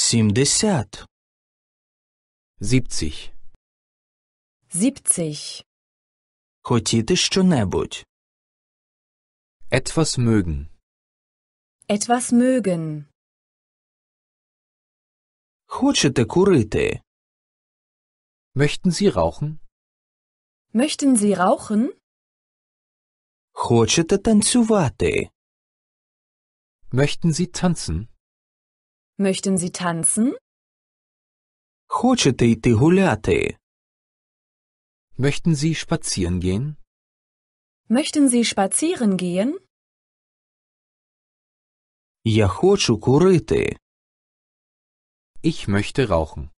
Сімдесят. 70. 70. Хотіти щонебудь. Etwas mögen. Etwas mögen. Хочете курити? Möchten Sie rauchen? Möchten Sie rauchen? Хочете танцювати? Möchten Sie tanzen? Möchten Sie tanzen? Хочете йти гуляти? Möchten Sie spazieren gehen? Möchten Sie spazieren gehen? Я хочу курити. Ich möchte rauchen.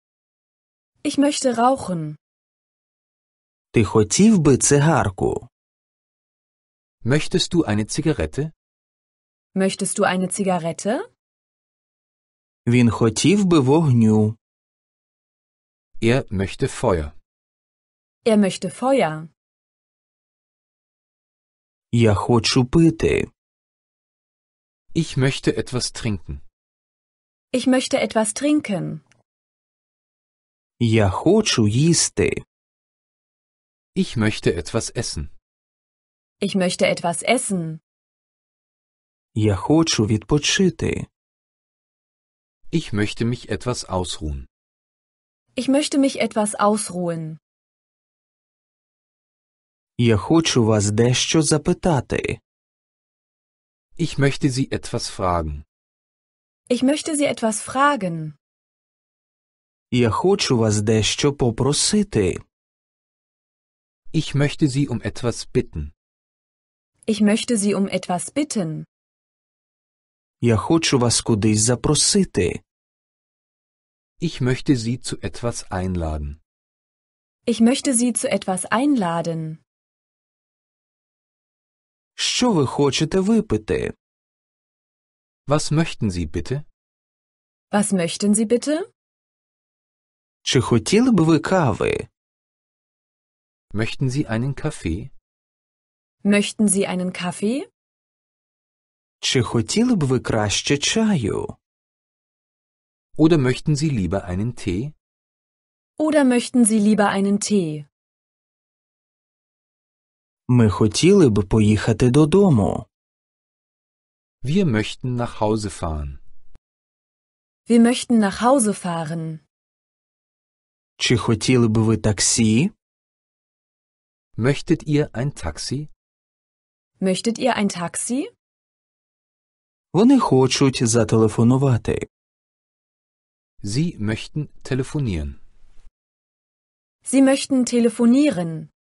Ich möchte rauchen. Ти хотів би цигарку? Möchtest du eine Zigarette? Möchtest du eine Zigarette? Він хотів би вогню. Er möchte Feuer. Er möchte Feuer. Я хочу пити. Ich möchte etwas trinken. Ich möchte etwas trinken. Я хочу їсти. Ich möchte etwas essen. Ich möchte etwas essen. Я хочу відпочити. Ich möchte mich etwas ausruhen. Ich möchte mich etwas ausruhen. Я хочу вас дещо запитати. Ich möchte Sie etwas fragen. Ich möchte Sie etwas fragen. Я хочу вас дещо попросити. Ich möchte Sie um etwas bitten. Ich möchte Sie um etwas bitten. Я хочу вас кудись запросити. Ich möchte Sie zu etwas einladen. Ich möchte Sie zu etwas einladen. Що ви хочете випити? Was möchten Sie bitte? Was möchten Sie bitte? Чи хотіли б ви кави? Möchten Sie einen Kaffee? Möchten Sie einen Kaffee? Чи хотіли б ви краще чаю? Oder möchten Sie lieber einen Tee? Oder möchten Sie lieber einen Tee? Ми хотіли б поїхати додому. Wir möchten nach Hause fahren. Wir möchten nach Hause fahren. Чи хотіли б ви таксі? Möchtet ihr ein Taxi? Möchtet ihr ein Taxi? Вони хочуть зателефонувати. Sie möchten telefonieren. Sie möchten telefonieren.